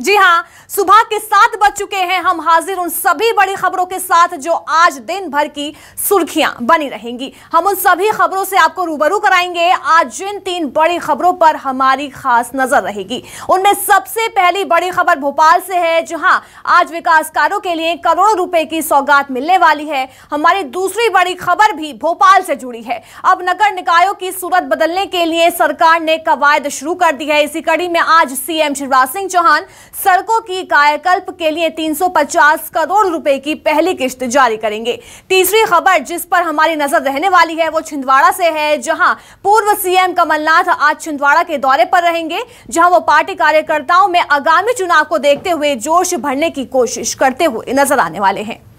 जी हाँ सुबह के सात बज चुके हैं हम हाजिर उन सभी बड़ी खबरों के साथ जो आज दिन भर की सुर्खियां बनी रहेंगी हम उन सभी खबरों से आपको रूबरू कराएंगे आज जिन तीन बड़ी खबरों पर हमारी खास नजर रहेगी उनमें सबसे पहली बड़ी खबर भोपाल से है जहां आज विकास कार्यो के लिए करोड़ों रुपए की सौगात मिलने वाली है हमारी दूसरी बड़ी खबर भी भोपाल से जुड़ी है अब नगर निकायों की सूरत बदलने के लिए सरकार ने कवायद शुरू कर दी है इसी कड़ी में आज सीएम शिवराज सिंह चौहान सड़कों की की कायाकल्प के लिए 350 करोड़ रुपए की पहली किश्त जारी करेंगे तीसरी खबर जिस पर हमारी नजर रहने वाली है वो छिंदवाड़ा से है जहां पूर्व सीएम कमलनाथ आज छिंदवाड़ा के दौरे पर रहेंगे जहां वो पार्टी कार्यकर्ताओं में आगामी चुनाव को देखते हुए जोश भरने की कोशिश करते हुए नजर आने वाले हैं